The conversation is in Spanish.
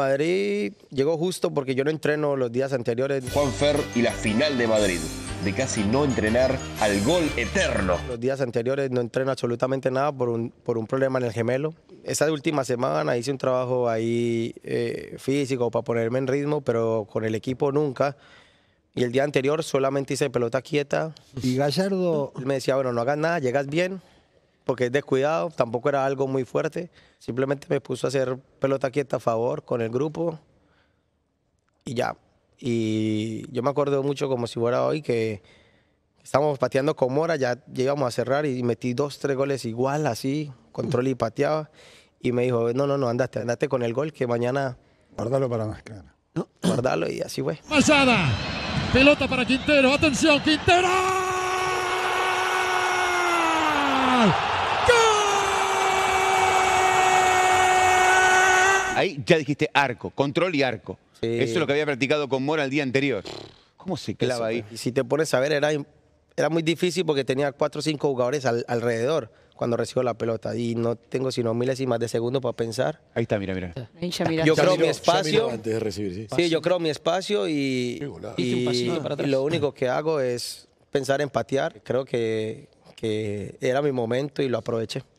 Madrid llegó justo porque yo no entreno los días anteriores. Juan Fer y la final de Madrid, de casi no entrenar al gol eterno. Los días anteriores no entreno absolutamente nada por un, por un problema en el gemelo. Esta última semana hice un trabajo ahí eh, físico para ponerme en ritmo, pero con el equipo nunca. Y el día anterior solamente hice pelota quieta. Y Gallardo... me decía, bueno, no hagas nada, llegas bien, porque es descuidado, tampoco era algo muy fuerte. Simplemente me puso a hacer pelota quieta a favor con el grupo y ya. Y yo me acuerdo mucho como si fuera hoy que estábamos pateando con Mora, ya, ya íbamos a cerrar y metí dos, tres goles igual, así, control mm. y pateaba. Y me dijo, no, no, no, andate, andate con el gol que mañana... Guardalo para más, claro. Guardalo y así fue. Pasada, pelota para Quintero, atención, Quintero. ahí ya dijiste arco, control y arco. Eso es lo que había practicado con Mora el día anterior. ¿Cómo se clava ahí? Y pues. si te pones a ver, era, era muy difícil porque tenía cuatro o cinco jugadores alrededor cuando recibo la pelota y no tengo sino milésimas de segundos para pensar. Ahí está, mira, mira. Yo creo mi espacio. sí. yo creo mi espacio y, y, y, lo único que hago es pensar en patear. Creo que, que era mi momento y lo aproveché.